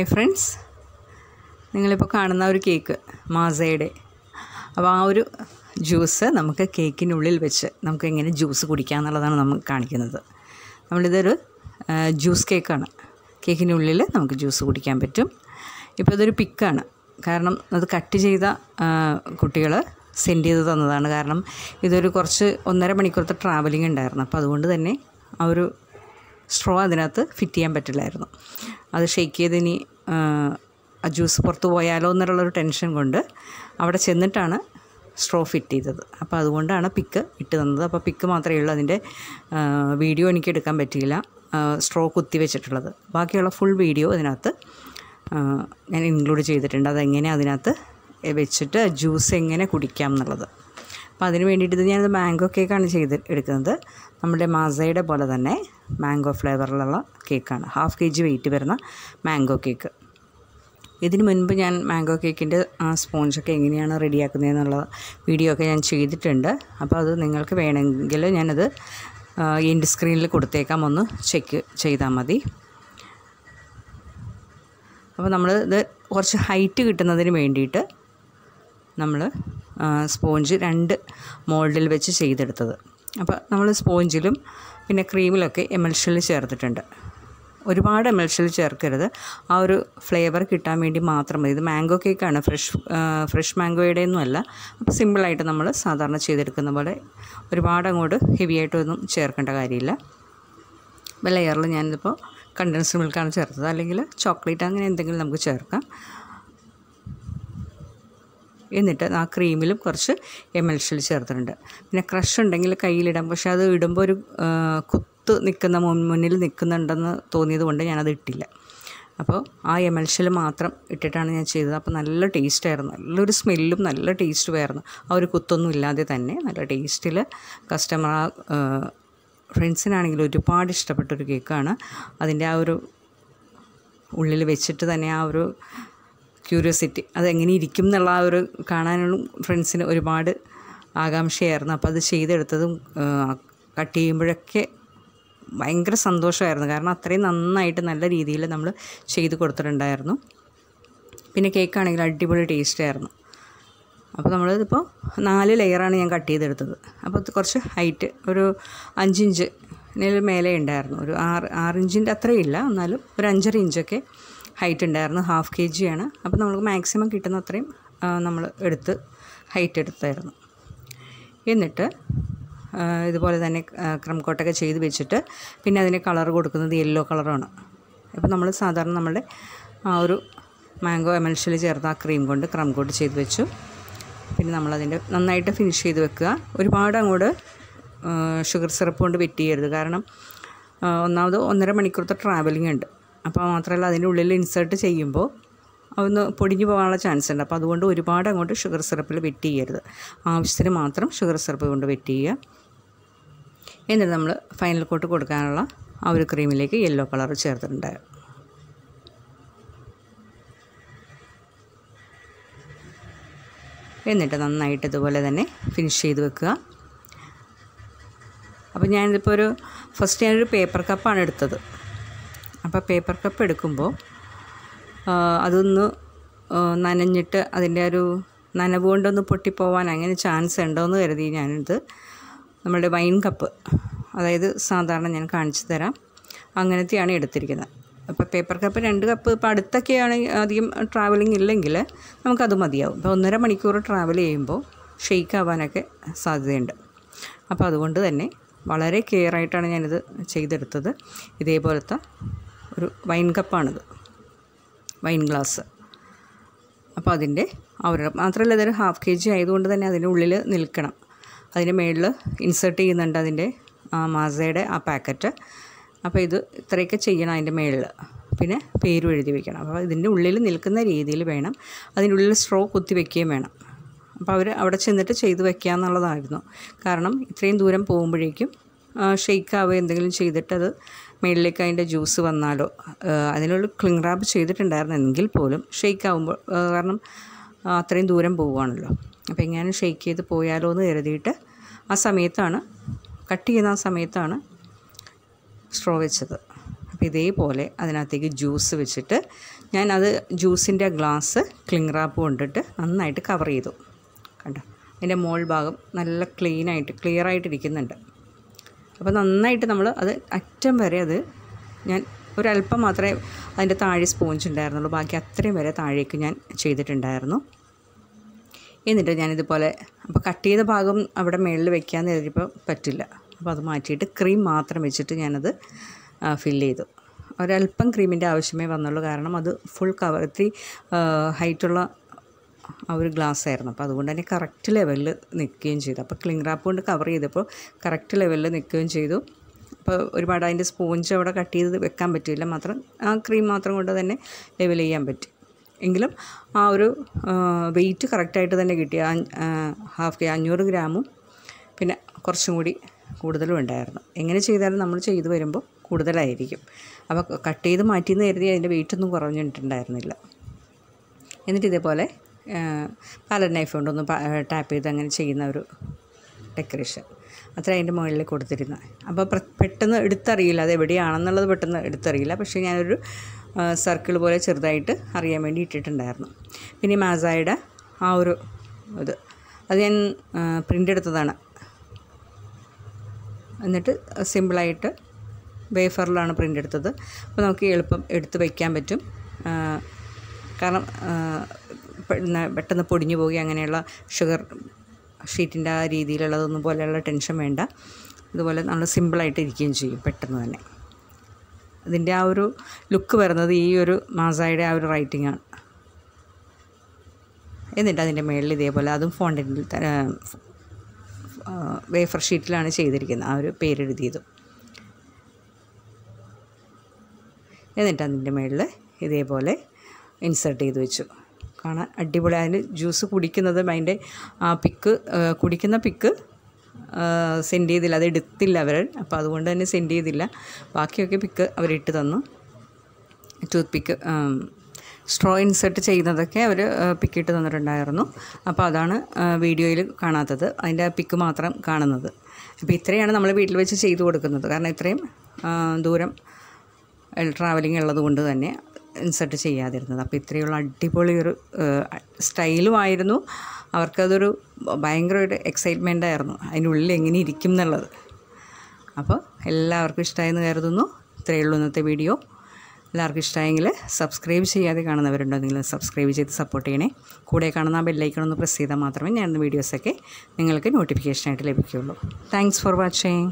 hi friends നിങ്ങളിപ്പോൾ കാണുന്ന ഒരു കേക്ക് മാസയുടെ അപ്പോൾ ആ ഒരു ജ്യൂസ് നമുക്ക് കേക്കിനുള്ളിൽ വെച്ച് നമുക്ക് എങ്ങനെ ജ്യൂസ് എന്നുള്ളതാണ് നമ്മൾ കാണിക്കുന്നത് നമ്മളിതൊരു ജ്യൂസ് കേക്കാണ് കേക്കിനുള്ളിൽ നമുക്ക് ജ്യൂസ് കുടിക്കാൻ പറ്റും ഇപ്പോൾ ഇതൊരു പിക്കാണ് കാരണം അത് കട്ട് ചെയ്ത കുട്ടികൾ സെൻഡ് ചെയ്ത് തന്നതാണ് കാരണം ഇതൊരു കുറച്ച് ഒന്നര മണിക്കൂറത്തെ ട്രാവലിംഗ് ഉണ്ടായിരുന്നു അപ്പോൾ അതുകൊണ്ട് തന്നെ ആ ഒരു സ്ട്രോ അതിനകത്ത് ഫിറ്റ് ചെയ്യാൻ പറ്റില്ലായിരുന്നു അത് ഷെയ്ക്ക് ചെയ്തിനി ആ ജ്യൂസ് പുറത്ത് പോയാലോ എന്നുള്ളൊരു ടെൻഷൻ കൊണ്ട് അവിടെ ചെന്നിട്ടാണ് സ്ട്രോ ഫിറ്റ് ചെയ്തത് അപ്പോൾ അതുകൊണ്ടാണ് പിക്ക് ഇട്ട് തന്നത് അപ്പോൾ പിക്ക് മാത്രമേ ഉള്ളൂ അതിൻ്റെ വീഡിയോ എനിക്ക് എടുക്കാൻ പറ്റിയില്ല സ്ട്രോ കുത്തി വെച്ചിട്ടുള്ളത് ബാക്കിയുള്ള ഫുൾ വീഡിയോ അതിനകത്ത് ഞാൻ ഇൻക്ലൂഡ് ചെയ്തിട്ടുണ്ട് അതെങ്ങനെ അതിനകത്ത് വെച്ചിട്ട് ജ്യൂസ് എങ്ങനെ കുടിക്കാം എന്നുള്ളത് അപ്പോൾ അതിന് വേണ്ടിയിട്ട് ഞാനത് മാംഗോ കേക്കാണ് ചെയ്ത് എടുക്കുന്നത് നമ്മുടെ മാസയുടെ പോലെ തന്നെ മാംഗോ ഫ്ലേവറിലുള്ള കേക്കാണ് ഹാഫ് കെ ജി വെയിറ്റ് വരുന്ന മാംഗോ കേക്ക് ഇതിനു മുൻപ് ഞാൻ മാംഗോ കേക്കിൻ്റെ സ്പോഞ്ചൊക്കെ എങ്ങനെയാണ് റെഡിയാക്കുന്നതെന്നുള്ള വീഡിയോ ഒക്കെ ഞാൻ ചെയ്തിട്ടുണ്ട് അപ്പോൾ അത് നിങ്ങൾക്ക് വേണമെങ്കിൽ ഞാനത് എൻ്റെ സ്ക്രീനിൽ കൊടുത്തേക്കാം ഒന്ന് ചെക്ക് ചെയ്താൽ മതി അപ്പോൾ നമ്മൾ ഇത് കുറച്ച് ഹൈറ്റ് കിട്ടുന്നതിന് വേണ്ടിയിട്ട് നമ്മൾ സ്പോഞ്ച് രണ്ട് മോൾഡിൽ വെച്ച് ചെയ്തെടുത്തത് അപ്പോൾ നമ്മൾ സ്പോഞ്ചിലും പിന്നെ ക്രീമിലൊക്കെ എമൽഷ്യൽ ചേർത്തിട്ടുണ്ട് ഒരുപാട് എമൽഷ്യൽ ചേർക്കരുത് ആ ഒരു ഫ്ലേവർ കിട്ടാൻ വേണ്ടി മാത്രം മതി ഇത് മാംഗോ കേക്കാണ് ഫ്രഷ് ഫ്രഷ് മാംഗോയുടെ ഒന്നും അല്ല അപ്പോൾ സിമ്പിളായിട്ട് നമ്മൾ സാധാരണ ചെയ്തെടുക്കുന്ന പോലെ ഒരുപാട് അങ്ങോട്ട് ഹെവി ആയിട്ടൊന്നും ചേർക്കേണ്ട കാര്യമില്ല അപ്പോൾ ലെയറിൽ ഞാനിതിപ്പോൾ കണ്ടൻസ് മിൽക്കാണ് ചേർത്തത് അല്ലെങ്കിൽ ചോക്ലേറ്റ് അങ്ങനെ എന്തെങ്കിലും നമുക്ക് ചേർക്കാം എന്നിട്ട് ആ ക്രീമിലും കുറച്ച് എമൽഷൽ ചേർത്തിട്ടുണ്ട് പിന്നെ ക്രഷ് ഉണ്ടെങ്കിൽ കയ്യിലിടാം പക്ഷേ അത് ഇടുമ്പോൾ ഒരു കുത്ത് നിൽക്കുന്ന മുന്നിൽ നിൽക്കുന്നുണ്ടെന്ന് തോന്നിയത് കൊണ്ട് ഞാനത് ഇട്ടില്ല അപ്പോൾ ആ എമൽഷൽ മാത്രം ഇട്ടിട്ടാണ് ഞാൻ ചെയ്തത് അപ്പോൾ നല്ല ടേസ്റ്റായിരുന്നു നല്ലൊരു സ്മെല്ലും നല്ല ടേസ്റ്റുമായിരുന്നു ആ ഒരു കുത്തൊന്നും ഇല്ലാതെ തന്നെ നല്ല ടേസ്റ്റിൽ കസ്റ്റമർ ആ ഫ്രണ്ട്സിനാണെങ്കിൽ ഒരുപാട് ഇഷ്ടപ്പെട്ടൊരു കേക്കാണ് അതിൻ്റെ ആ ഒരു ഉള്ളിൽ വെച്ചിട്ട് തന്നെ ആ ഒരു ക്യൂരിയോസിറ്റി അതെങ്ങനെ ഇരിക്കും എന്നുള്ള ആ ഒരു കാണാനുള്ള ഫ്രണ്ട്സിന് ഒരുപാട് ആകാംക്ഷയായിരുന്നു അപ്പോൾ അത് ചെയ്തെടുത്തതും കട്ട് ചെയ്യുമ്പോഴൊക്കെ ഭയങ്കര സന്തോഷമായിരുന്നു കാരണം അത്രയും നന്നായിട്ട് നല്ല രീതിയിൽ നമ്മൾ ചെയ്ത് കൊടുത്തിട്ടുണ്ടായിരുന്നു പിന്നെ കേക്കാണെങ്കിൽ അടിപൊളി ടേസ്റ്റായിരുന്നു അപ്പോൾ അപ്പോൾ നമ്മളിതിപ്പോൾ നാല് ലെയറാണ് ഞാൻ കട്ട് ചെയ്തെടുത്തത് അപ്പോൾ കുറച്ച് ഹൈറ്റ് ഒരു അഞ്ചിഞ്ച് മേലെ ഉണ്ടായിരുന്നു ഒരു ആറ് ആറിഞ്ചിൻ്റെ ഇല്ല എന്നാലും ഒരു അഞ്ചര ഇഞ്ചൊക്കെ ഹൈറ്റ് ഉണ്ടായിരുന്നു ഹാഫ് കെ ജിയാണ് അപ്പം നമുക്ക് മാക്സിമം കിട്ടുന്ന അത്രയും നമ്മൾ എടുത്ത് ഹൈറ്റ് എടുത്തായിരുന്നു എന്നിട്ട് ഇതുപോലെ തന്നെ ക്രംകോട്ടൊക്കെ ചെയ്ത് വെച്ചിട്ട് പിന്നെ അതിന് കളർ കൊടുക്കുന്നത് യെല്ലോ കളറാണ് അപ്പോൾ നമ്മൾ സാധാരണ നമ്മുടെ ആ ഒരു മാംഗോ എമൽഷ്യൽ ചേർത്ത് ആ ക്രീം കൊണ്ട് ക്രംകോട്ട് ചെയ്ത് വെച്ചു പിന്നെ നമ്മളതിൻ്റെ നന്നായിട്ട് ഫിനിഷ് ചെയ്ത് വെക്കുക ഒരുപാട് അങ്ങോട്ട് ഷുഗർ സിറപ്പ് കൊണ്ട് വെറ്റ് ചെയ്യരുത് കാരണം ഒന്നാമത് ഒന്നര മണിക്കൂർത്തെ ട്രാവലിംഗ് ഉണ്ട് അപ്പോൾ മാത്രമല്ല അതിൻ്റെ ഉള്ളിൽ ഇൻസേർട്ട് ചെയ്യുമ്പോൾ അതൊന്ന് പൊടിഞ്ഞു പോകാനുള്ള ചാൻസ് ഉണ്ട് അപ്പോൾ അതുകൊണ്ട് ഒരുപാട് അങ്ങോട്ട് ഷുഗർ സിറപ്പിൽ വെറ്റ് ചെയ്യരുത് ആവശ്യത്തിന് മാത്രം ഷുഗർ സിറപ്പ് കൊണ്ട് വെറ്റ് ചെയ്യുക എന്നിട്ട് നമ്മൾ ഫൈനൽ കോട്ട് കൊടുക്കാനുള്ള ആ ഒരു ക്രീമിലേക്ക് യെല്ലോ കളർ ചേർത്തിട്ടുണ്ട് എന്നിട്ട് നന്നായിട്ട് ഇതുപോലെ തന്നെ ഫിനിഷ് ചെയ്ത് വെക്കുക അപ്പോൾ ഞാനിതിപ്പോൾ ഒരു ഫസ്റ്റ് ഞാനൊരു പേപ്പർ കപ്പാണ് എടുത്തത് അപ്പോൾ പേപ്പർ കപ്പ് എടുക്കുമ്പോൾ അതൊന്ന് നനഞ്ഞിട്ട് അതിൻ്റെ ഒരു നനവ് കൊണ്ടൊന്ന് പൊട്ടിപ്പോവാൻ അങ്ങനെ ചാൻസ് ഉണ്ടോയെന്ന് കരുതി ഞാനിത് നമ്മുടെ വൈൻ കപ്പ് അതായത് സാധാരണ ഞാൻ കാണിച്ചു തരാം അങ്ങനത്തെയാണ് എടുത്തിരിക്കുന്നത് അപ്പോൾ പേപ്പർ കപ്പ് രണ്ട് കപ്പ് ഇപ്പോൾ അടുത്തൊക്കെയാണ് ആണെങ്കിൽ അധികം ട്രാവലിംഗ് ഇല്ലെങ്കിൽ നമുക്കത് മതിയാവും ഇപ്പോൾ ഒന്നര മണിക്കൂർ ട്രാവൽ ചെയ്യുമ്പോൾ ഷെയ്ക്ക് ആവാനൊക്കെ സാധ്യതയുണ്ട് അപ്പോൾ അതുകൊണ്ട് തന്നെ വളരെ കെയർ ആയിട്ടാണ് ഞാനിത് ചെയ്തെടുത്തത് ഇതേപോലത്തെ ഒരു വൈൻ കപ്പാണിത് വൈൻ ഗ്ലാസ് അപ്പോൾ അതിൻ്റെ അവരുടെ മാത്രമല്ല ഇതൊരു ഹാഫ് കെ ജി ആയതുകൊണ്ട് തന്നെ അതിൻ്റെ ഉള്ളിൽ നിൽക്കണം അതിൻ്റെ മേളിൽ ഇൻസേർട്ട് ചെയ്യുന്നുണ്ട് അതിൻ്റെ മാസയുടെ ആ പാക്കറ്റ് അപ്പോൾ ഇത് ഇത്രയൊക്കെ ചെയ്യണം അതിൻ്റെ മേളിൽ പിന്നെ പേരും എഴുതി വെക്കണം അപ്പോൾ ഇതിൻ്റെ ഉള്ളിൽ നിൽക്കുന്ന രീതിയിൽ വേണം അതിൻ്റെ ഉള്ളിൽ സ്ട്രോ കുത്തി വയ്ക്കുകയും വേണം അപ്പോൾ അവർ അവിടെ ചെന്നിട്ട് ചെയ്തു വെക്കുക എന്നുള്ളതായിരുന്നു കാരണം ഇത്രയും ദൂരം പോകുമ്പോഴേക്കും ഷെയ്ക്കാവുക എന്തെങ്കിലും ചെയ്തിട്ടത് മുകളിലേക്ക് അതിൻ്റെ ജ്യൂസ് വന്നാലോ അതിനുള്ള ക്ലിങ് റാബ് ചെയ്തിട്ടുണ്ടായിരുന്നെങ്കിൽ പോലും ഷെയ്ക്ക് ആകുമ്പോൾ കാരണം അത്രയും ദൂരം പോവുകയാണല്ലോ അപ്പോൾ എങ്ങനെയാണ് ഷെയ്ക്ക് ചെയ്ത് പോയാലോ എന്ന് കരുതിയിട്ട് ആ സമയത്താണ് കട്ട് ചെയ്യുന്ന ആ സമയത്താണ് സ്ട്രോ വെച്ചത് അപ്പോൾ ഇതേപോലെ അതിനകത്തേക്ക് ജ്യൂസ് വെച്ചിട്ട് ഞാൻ അത് ജ്യൂസിൻ്റെ ഗ്ലാസ് ക്ലിങ് റാപ്പ് കൊണ്ടിട്ട് നന്നായിട്ട് കവർ ചെയ്തു കണ്ടോ അതിൻ്റെ മോൾ ഭാഗം നല്ല ക്ലീനായിട്ട് ക്ലിയറായിട്ടിരിക്കുന്നുണ്ട് അപ്പോൾ നന്നായിട്ട് നമ്മൾ അത് അറ്റം വരെ അത് ഞാൻ ഒരല്പം മാത്രമേ അതിൻ്റെ താഴെ സ്പോഞ്ച് ഉണ്ടായിരുന്നുള്ളൂ ബാക്കി അത്രയും വരെ താഴേക്ക് ഞാൻ ചെയ്തിട്ടുണ്ടായിരുന്നു എന്നിട്ട് ഞാനിതുപോലെ അപ്പോൾ കട്ട് ചെയ്ത ഭാഗം അവിടെ മുകളിൽ വെക്കാൻ നേരിപ്പോൾ പറ്റില്ല അപ്പോൾ അത് മാറ്റിയിട്ട് ക്രീം മാത്രം വെച്ചിട്ട് ഞാനത് ഫില്ല് ചെയ്തു ഒരല്പം ക്രീമിൻ്റെ ആവശ്യമേ വന്നുള്ളൂ കാരണം അത് ഫുൾ കവർ ഇത്തിരി ഹൈറ്റുള്ള ആ ഒരു ഗ്ലാസ് ആയിരുന്നു അപ്പോൾ അതുകൊണ്ട് തന്നെ കറക്റ്റ് ലെവലിൽ നിൽക്കുകയും ചെയ്തു അപ്പോൾ ക്ലിംഗ് റാപ്പ് കൊണ്ട് കവർ ചെയ്തപ്പോൾ കറക്റ്റ് ലെവലിൽ നിൽക്കുകയും ചെയ്തു അപ്പോൾ ഒരുപാട് അതിൻ്റെ സ്പോഞ്ച് അവിടെ കട്ട് ചെയ്ത് വെക്കാൻ പറ്റില്ല മാത്രം ആ ക്രീം മാത്രം കൊണ്ട് തന്നെ ലെവൽ ചെയ്യാൻ പറ്റി എങ്കിലും ആ ഒരു വെയിറ്റ് കറക്റ്റായിട്ട് തന്നെ കിട്ടി ഹാഫ് കെ അഞ്ഞൂറ് ഗ്രാമും പിന്നെ കുറച്ചും കൂടി കൂടുതലും ഉണ്ടായിരുന്നു എങ്ങനെ ചെയ്താലും നമ്മൾ ചെയ്തു വരുമ്പോൾ കൂടുതലായിരിക്കും അപ്പോൾ കട്ട് ചെയ്ത് മാറ്റിയെന്ന് കരുതി അതിൻ്റെ വെയിറ്റൊന്നും കുറഞ്ഞിട്ടുണ്ടായിരുന്നില്ല എന്നിട്ട് ഇതേപോലെ പാലറ്റ് നൈഫ് കൊണ്ടൊന്ന് ടാപ്പ് ചെയ്ത് അങ്ങനെ ചെയ്യുന്ന ഒരു ഡെക്കറേഷൻ അത്ര അതിൻ്റെ മുകളിൽ കൊടുത്തിരുന്നത് അപ്പോൾ പെട്ടെന്ന് എടുത്തറിയില്ല അത് എവിടെയാണെന്നുള്ളത് പെട്ടെന്ന് എടുത്തറിയില്ല പക്ഷേ ഞാനൊരു സർക്കിൾ പോലെ ചെറുതായിട്ട് അറിയാൻ വേണ്ടി ഇട്ടിട്ടുണ്ടായിരുന്നു പിന്നെ മാസായുടെ ആ ഒരു ഇത് അത് ഞാൻ പ്രിൻ്റ് എടുത്തതാണ് എന്നിട്ട് സിമ്പിളായിട്ട് വേഫറിലാണ് പ്രിൻ്റ് എടുത്തത് അപ്പോൾ നമുക്ക് എളുപ്പം എടുത്ത് വയ്ക്കാൻ പറ്റും കാരണം പെട്ടെന്ന് പൊടിഞ്ഞു പോകുക അങ്ങനെയുള്ള ഷുഗർ ഷീറ്റിൻ്റെ ആ രീതിയിലുള്ളതൊന്നും പോലെയുള്ള ടെൻഷൻ വേണ്ട ഇതുപോലെ നമ്മൾ സിമ്പിളായിട്ട് ഇരിക്കുകയും ചെയ്യും പെട്ടെന്ന് തന്നെ അതിൻ്റെ ആ ഒരു ലുക്ക് വരുന്നത് ഈ ഒരു മാസായുടെ ആ ഒരു റൈറ്റിംഗ് ആണ് എന്നിട്ട് അതിൻ്റെ മേളിൽ ഇതേപോലെ അതും ഫോണ്ടിൽ വേഫർ ഷീറ്റിലാണ് ചെയ്തിരിക്കുന്നത് ആ ഒരു പേരെഴുതിയതും എന്നിട്ട് അതിൻ്റെ മേളിൽ ഇതേപോലെ ഇൻസേർട്ട് ചെയ്ത് വെച്ചു കാണാൻ അടിപൊളി അതിന് ജ്യൂസ് കുടിക്കുന്നതും അതിൻ്റെ ആ പിക്ക് കുടിക്കുന്ന പിക്ക് സെൻഡ് ചെയ്തില്ല അത് എടുത്തില്ല അവർ അപ്പോൾ അതുകൊണ്ട് തന്നെ സെൻഡ് ചെയ്തില്ല ബാക്കിയൊക്കെ പിക്ക് അവരിട്ട് തന്നു ടൂത്ത് പിക്ക് സ്ട്രോ ഇൻസെർട്ട് ചെയ്യുന്നതൊക്കെ അവർ പിക്കിട്ട് തന്നിട്ടുണ്ടായിരുന്നു അപ്പോൾ അതാണ് വീഡിയോയിൽ കാണാത്തത് അതിൻ്റെ പിക്ക് മാത്രം കാണുന്നത് അപ്പോൾ ഇത്രയാണ് നമ്മൾ വീട്ടിൽ വെച്ച് ചെയ്തു കൊടുക്കുന്നത് കാരണം ഇത്രയും ദൂരം ട്രാവലിംഗ് ഉള്ളത് കൊണ്ട് തന്നെ ഇൻസർട്ട് ചെയ്യാതിരുന്നത് അപ്പോൾ ഇത്രയുള്ള അടിപൊളി ഒരു സ്റ്റൈലുമായിരുന്നു അവർക്കതൊരു ഭയങ്കര ഒരു എക്സൈറ്റ്മെൻ്റ് ആയിരുന്നു അതിനുള്ളിൽ എങ്ങനെ ഇരിക്കും എന്നുള്ളത് അപ്പോൾ എല്ലാവർക്കും ഇഷ്ടമായെന്ന് കരുതുന്നു ഇത്രയേ ഉള്ളൂ ഇന്നത്തെ വീഡിയോ എല്ലാവർക്കും ഇഷ്ടമായെങ്കിൽ സബ്സ്ക്രൈബ് ചെയ്യാതെ കാണുന്നവരുണ്ടെങ്കിൽ സബ്സ്ക്രൈബ് ചെയ്ത് സപ്പോർട്ട് ചെയ്യണേ കൂടെ കാണുന്ന ആ ഒന്ന് പ്രസ് ചെയ്താൽ മാത്രമേ ഞാൻ വീഡിയോസൊക്കെ നിങ്ങൾക്ക് നോട്ടിഫിക്കേഷനായിട്ട് ലഭിക്കുകയുള്ളൂ താങ്ക്സ് ഫോർ വാച്ചിങ്